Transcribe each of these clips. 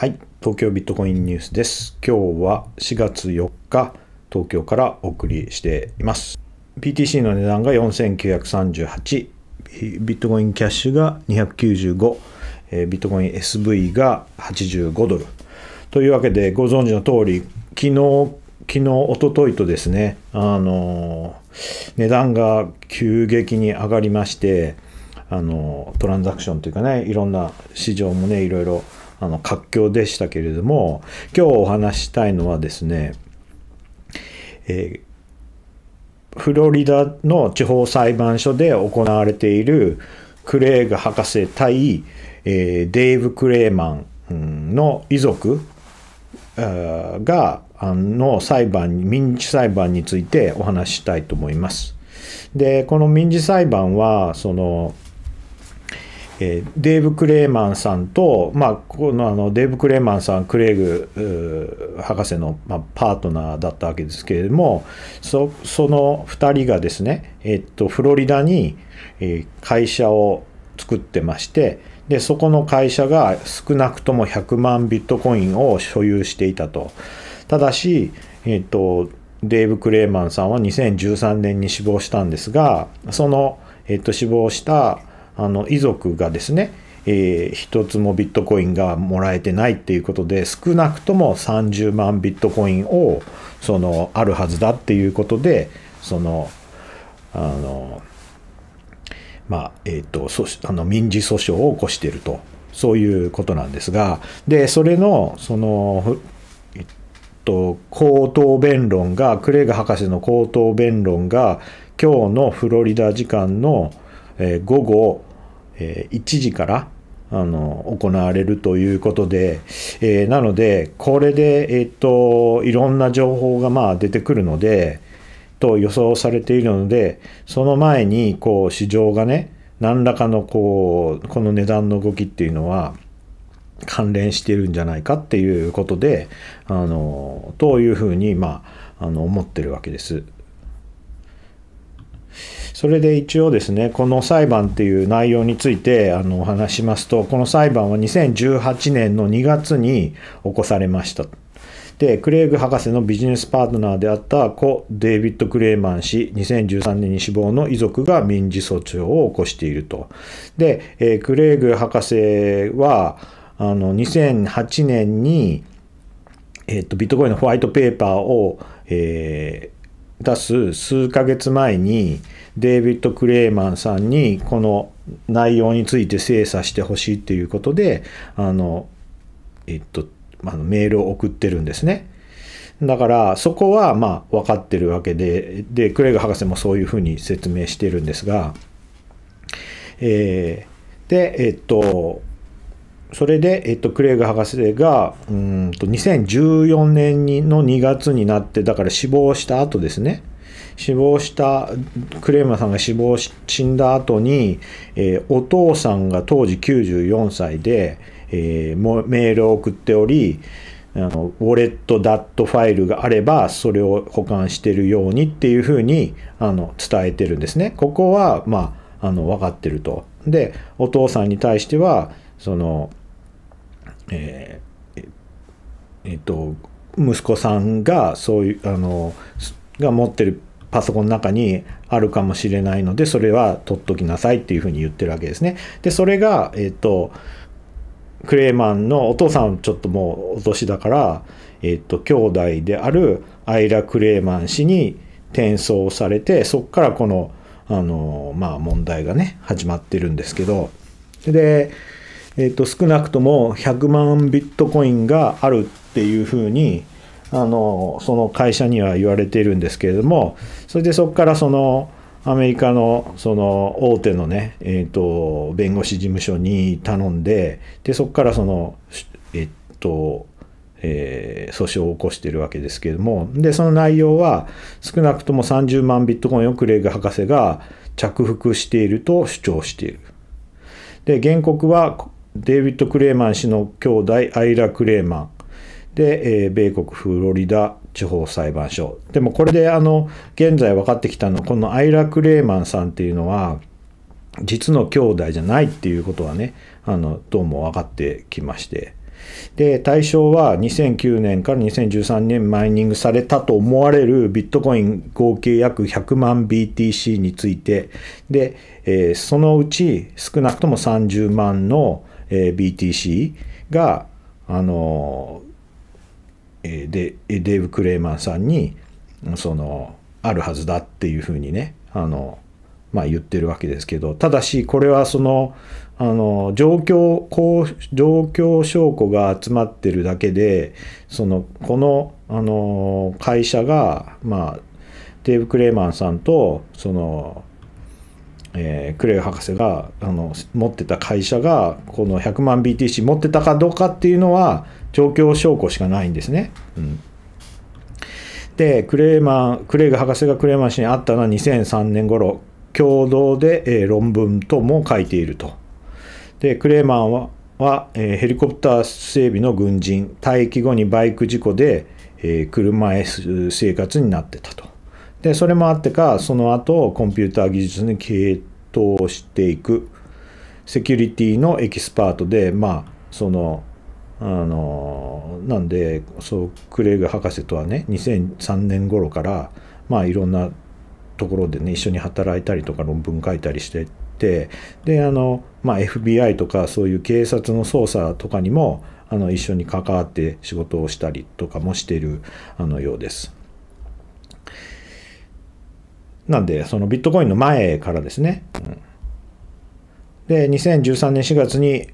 はい、東京ビットコインニュースです。今日は4月4日、東京からお送りしています。PTC の値段が4938、ビットコインキャッシュが295、えビットコイン SV が85ドル。というわけで、ご存知の通り、昨日、昨日、おとといとですね、あの値段が急激に上がりまして、あのトランザクションというかね、いろんな市場もね、いろいろあの活況でしたけれども今日お話したいのはですね、えー、フロリダの地方裁判所で行われているクレーグ博士対、えー、デーブ・クレーマンの遺族がの裁判民事裁判についてお話ししたいと思います。でこの民事裁判はそのえー、デーブ・クレーマンさんと、まあ、このあのデーブ・クレーマンさんクレイグ博士の、まあ、パートナーだったわけですけれどもそその2人がですね、えっと、フロリダに、えー、会社を作ってましてでそこの会社が少なくとも100万ビットコインを所有していたとただし、えっと、デーブ・クレーマンさんは2013年に死亡したんですがその、えっと、死亡したあの遺族がですね、えー、一つもビットコインがもらえてないっていうことで少なくとも30万ビットコインをそのあるはずだっていうことでそのあのまあえっ、ー、とそあの民事訴訟を起こしているとそういうことなんですがでそれのそのえっと口頭弁論がクレイグ博士の口頭弁論が今日のフロリダ時間の、え午後え1時からあの行われるということで、えー、なのでこれで、えーと、いろんな情報がまあ出てくるのでと予想されているのでその前にこう市場がね何らかのこうこの値段の動きっていうのは関連してるんじゃないかっていうことであのというふうにまああの思ってるわけです。それで一応ですねこの裁判っていう内容についてあのお話しますとこの裁判は2018年の2月に起こされましたでクレイグ博士のビジネスパートナーであった故デイビッド・クレイマン氏2013年に死亡の遺族が民事訴訟を起こしているとで、えー、クレイグ博士はあの2008年に、えーと、とビットコインのホワイトペーパーを、えー出す数ヶ月前にデイビッド・クレーマンさんにこの内容について精査してほしいっていうことであの、えっと、あのメールを送ってるんですね。だからそこはまあ分かってるわけででクレイグ博士もそういうふうに説明してるんですが、えー、でえっとそれで、えっと、クレイグ博士がうんと2014年にの2月になってだから死亡した後ですね死亡したクレーマーさんが死亡し死んだ後に、えー、お父さんが当時94歳で、えー、もメールを送っておりあのウォレットダットファイルがあればそれを保管してるようにっていうふうにあの伝えてるんですね。ここは、まあ、あの分かってると。でお父さんに対してはそのえー、えっ、と息子さんがそういうあのが持ってるパソコンの中にあるかもしれないのでそれは取っときなさいっていうふうに言ってるわけですね。でそれが、えっ、とクレーマンのお父さんちょっともうお年だから、えっ、と兄弟であるアイラ・クレーマン氏に転送されてそこからこのあの、まあ、問題がね始まってるんですけどでえー、と少なくとも100万ビットコインがあるっていうふうにあのその会社には言われているんですけれどもそれでそこからそのアメリカのその大手のね、えー、と弁護士事務所に頼んででそこからそのえとえー、訴訟を起こしているわけですけれども、で、その内容は、少なくとも30万ビットコインをクレイグ博士が着服していると主張している。で、原告は、デイビッド・クレーマン氏の兄弟アイラ・クレーマンで、えー、米国フロリダ地方裁判所でもこれであの現在分かってきたのこのアイラ・クレーマンさんっていうのは実の兄弟じゃないっていうことはねあのどうも分かってきましてで対象は2009年から2013年マイニングされたと思われるビットコイン合計約100万 BTC についてで、えー、そのうち少なくとも30万のえー、BTC が、あのえー、でデーブ・クレーマンさんにそのあるはずだっていうふうにねあの、まあ、言ってるわけですけどただしこれはそのあの状況こう状況証拠が集まってるだけでそのこのあの会社が、まあ、デーブ・クレーマンさんとそのえー、クレイ博士があの持ってた会社がこの100万 BTC 持ってたかどうかっていうのは状況証拠しかないんですね。うん、でクレーマンクレイグ博士がクレーマン氏に会ったのは2003年頃共同で、えー、論文とも書いていると。でクレーマンはは、えー、ヘリコプター整備の軍人待機後にバイク事故で、え車椅子生活になってたと。でそれもあってかその後コンピューター技術に傾倒していくセキュリティのエキスパートでまあそのあのなんでそうクレイグ博士とはね2003年頃からまあいろんなところでね一緒に働いたりとか論文書いたりしててであの、まあ、FBI とかそういう警察の捜査とかにもあの一緒に関わって仕事をしたりとかもしているあのようです。なんで、そのビットコインの前からですね。で、2013年4月に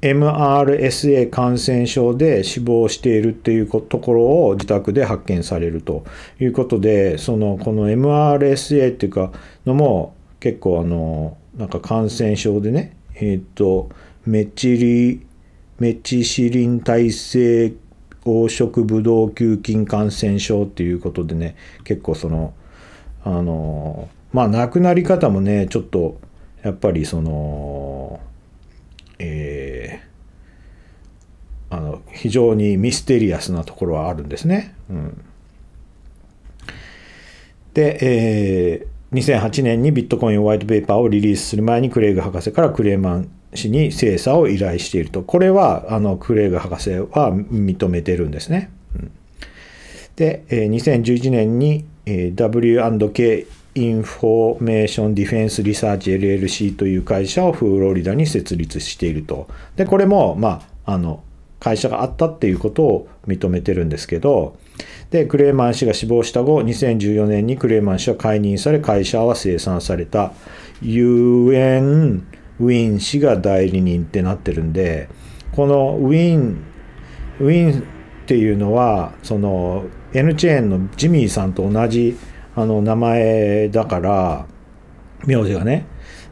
MRSA 感染症で死亡しているっていうところを自宅で発見されるということで、その、この MRSA っていうか、のも結構あの、なんか感染症でね、えっ、と、メチリ、メチシリン耐性黄色ブドウ球菌感染症っていうことでね、結構その、あのまあ亡くなり方もねちょっとやっぱりそのえー、あの非常にミステリアスなところはあるんですね。うん、で、えー、2008年にビットコインホワイトペーパーをリリースする前にクレイグ博士からクレーマン氏に精査を依頼しているとこれはあのクレイグ博士は認めてるんですね。うん、で、えー、2011年にえ W&K インフォメーション・ディフェンス・リサーチ LLC という会社をフロリダに設立していると。で、これも、まあ、あの、会社があったっていうことを認めてるんですけど、で、クレーマン氏が死亡した後、2014年にクレーマン氏は解任され、会社は生産された。ユエン・ウィン氏が代理人ってなってるんで、このウィン、ウィンっていうのは、その、N チェーンのジミーさんと同じあの名前だから名字がね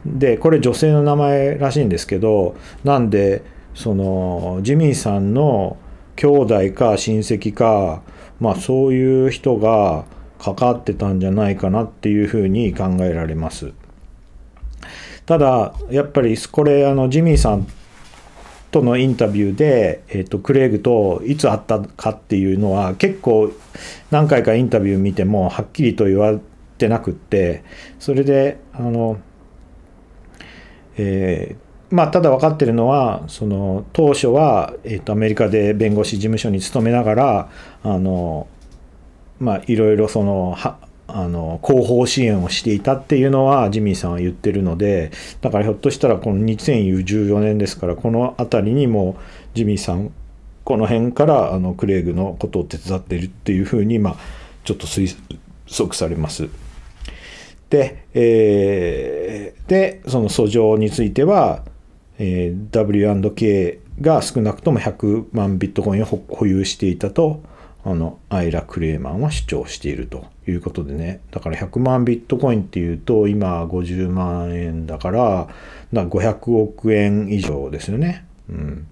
でこれ女性の名前らしいんですけどなんでそのジミーさんの兄弟か親戚かまあそういう人がかかってたんじゃないかなっていうふうに考えられます。ただやっぱりこれあのジミーさんとのインタビューで、えっと、クレイグといつ会ったかっていうのは結構何回かインタビュー見てもはっきりと言われてなくってそれであの、えー、まあ、ただ分かってるのはその当初は、えっと、とアメリカで弁護士事務所に勤めながらあの、まあ、いろいろそのはあの後方支援をしていたっていうのはジミーさんは言ってるのでだからひょっとしたらこの2014年ですからこの辺りにもジミーさんこの辺からあのクレイグのことを手伝ってるっていうふうに、まあ、ちょっと推測されます。で,、えー、でその訴状については、えー、W&K が少なくとも100万ビットコインを保有していたと。あのアイラ・クレーマンは主張しているということでねだから100万ビットコインっていうと今50万円だからだから500億円以上ですよね、うん、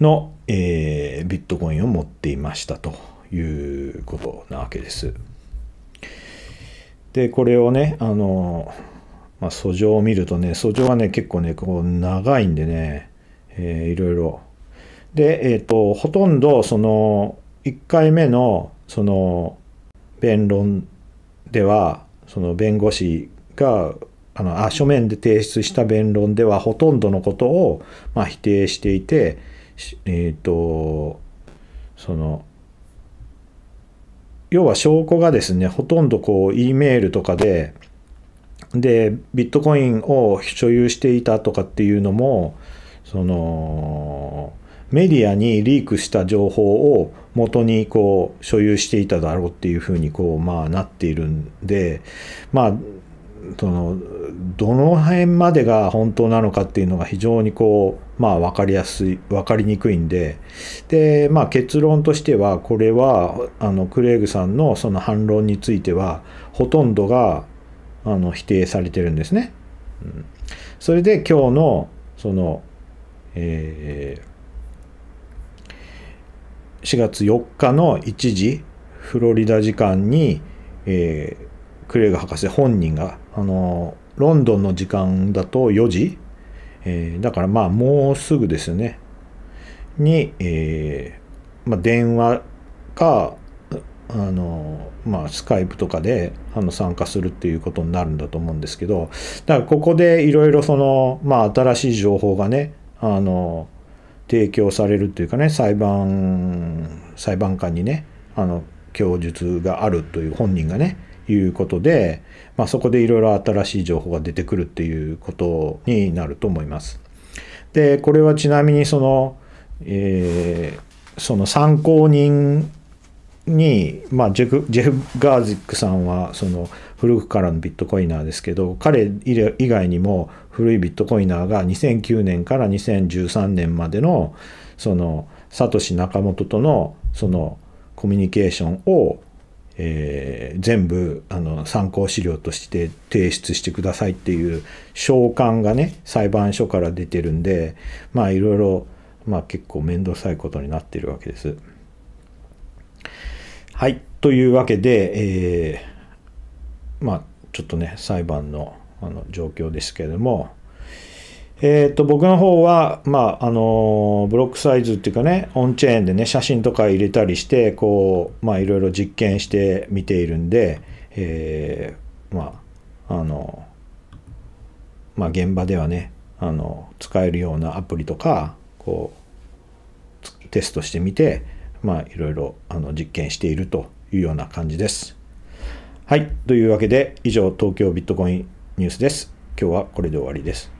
の、えー、ビットコインを持っていましたということなわけです。でこれをねあの、まあ、訴状を見るとね訴状はね結構ねこう長いんでね、えー、いろいろで、えっ、ー、と、ほとんどその1回目のその弁論では、その弁護士があのあ書面で提出した弁論ではほとんどのことを、まあ、否定していて、えっ、ー、とその要は証拠がですねほとんどこう E メールとかででビットコインを所有していたとかっていうのもそのメディアにリークした情報を元にこう所有していただろうっていうふうにこうまあなっているんでまあそのどの辺までが本当なのかっていうのが非常にこうまあ分かりやすい分かりにくいんででまあ結論としてはこれはあのクレイグさんのその反論についてはほとんどがあの否定されてるんですね。うん、それで今日のその、えー4月4日の1時フロリダ時間に、えー、クレイグ博士本人があのロンドンの時間だと4時、えー、だからまあもうすぐですねに、えーまあ、電話かあのまあ、スカイプとかであの参加するっていうことになるんだと思うんですけどだからここでいろいろその、まあ、新しい情報がねあの提供されるというかね裁判裁判官にねあの供述があるという本人がねいうことで、まあ、そこでいろいろ新しい情報が出てくるっていうことになると思います。でこれはちなみにその、えー、その参考人に、まあ、ジェフ・ジェフガージックさんはその古くからのビットコイナーですけど彼以外にも古いビットコイナーが2009年から2013年までのそのサトシ・ナカモトとのそのコミュニケーションを、えー、全部あの参考資料として提出してくださいっていう召喚がね裁判所から出てるんでまあいろいろ、ま結構面倒くさいことになってるわけです。はい。というわけで、えー、まあ、ちょっとね、裁判のあの状況ですけれども、えーと、僕の方は、まあ、あのブロックサイズっていうかねオンチェーンでね写真とか入れたりしてこう、まあ、いろいろ実験して見ているんで、えー、まああのまあ、現場ではねあの使えるようなアプリとかこうテストしてみてまあ、いろいろあの実験しているというような感じです。はい。というわけで、以上、東京ビットコインニュースです。今日はこれで終わりです。